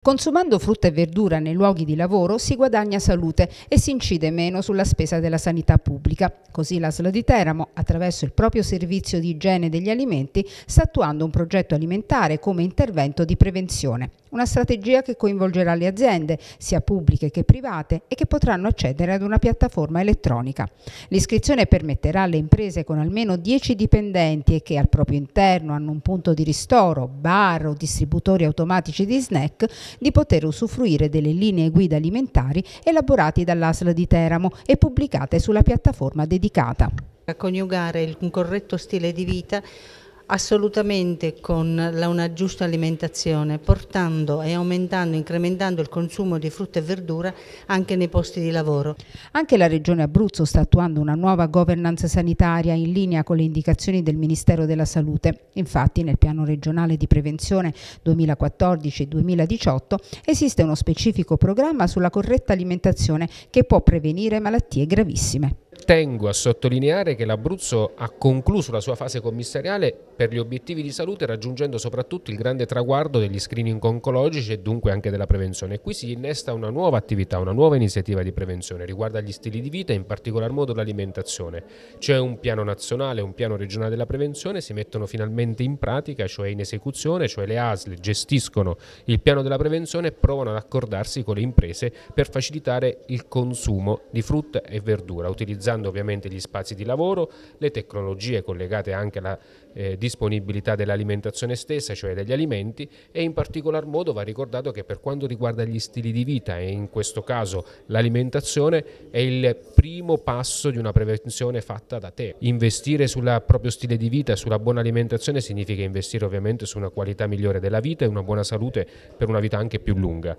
Consumando frutta e verdura nei luoghi di lavoro si guadagna salute e si incide meno sulla spesa della sanità pubblica. Così l'ASL di Teramo, attraverso il proprio servizio di igiene degli alimenti, sta attuando un progetto alimentare come intervento di prevenzione. Una strategia che coinvolgerà le aziende, sia pubbliche che private, e che potranno accedere ad una piattaforma elettronica. L'iscrizione permetterà alle imprese con almeno 10 dipendenti e che al proprio interno hanno un punto di ristoro, bar o distributori automatici di snack di poter usufruire delle linee guida alimentari elaborate dall'ASL di Teramo e pubblicate sulla piattaforma dedicata. A coniugare un corretto stile di vita assolutamente con la, una giusta alimentazione, portando e aumentando, incrementando il consumo di frutta e verdura anche nei posti di lavoro. Anche la Regione Abruzzo sta attuando una nuova governance sanitaria in linea con le indicazioni del Ministero della Salute. Infatti nel piano regionale di prevenzione 2014-2018 esiste uno specifico programma sulla corretta alimentazione che può prevenire malattie gravissime tengo a sottolineare che l'Abruzzo ha concluso la sua fase commissariale per gli obiettivi di salute raggiungendo soprattutto il grande traguardo degli screening oncologici e dunque anche della prevenzione. Qui si innesta una nuova attività, una nuova iniziativa di prevenzione riguardo agli stili di vita e in particolar modo l'alimentazione. C'è un piano nazionale, un piano regionale della prevenzione, si mettono finalmente in pratica, cioè in esecuzione, cioè le ASL gestiscono il piano della prevenzione e provano ad accordarsi con le imprese per facilitare il consumo di frutta e verdura utilizzando migliorando ovviamente gli spazi di lavoro, le tecnologie collegate anche alla eh, disponibilità dell'alimentazione stessa, cioè degli alimenti e in particolar modo va ricordato che per quanto riguarda gli stili di vita e in questo caso l'alimentazione è il primo passo di una prevenzione fatta da te. Investire sul proprio stile di vita, sulla buona alimentazione significa investire ovviamente su una qualità migliore della vita e una buona salute per una vita anche più lunga.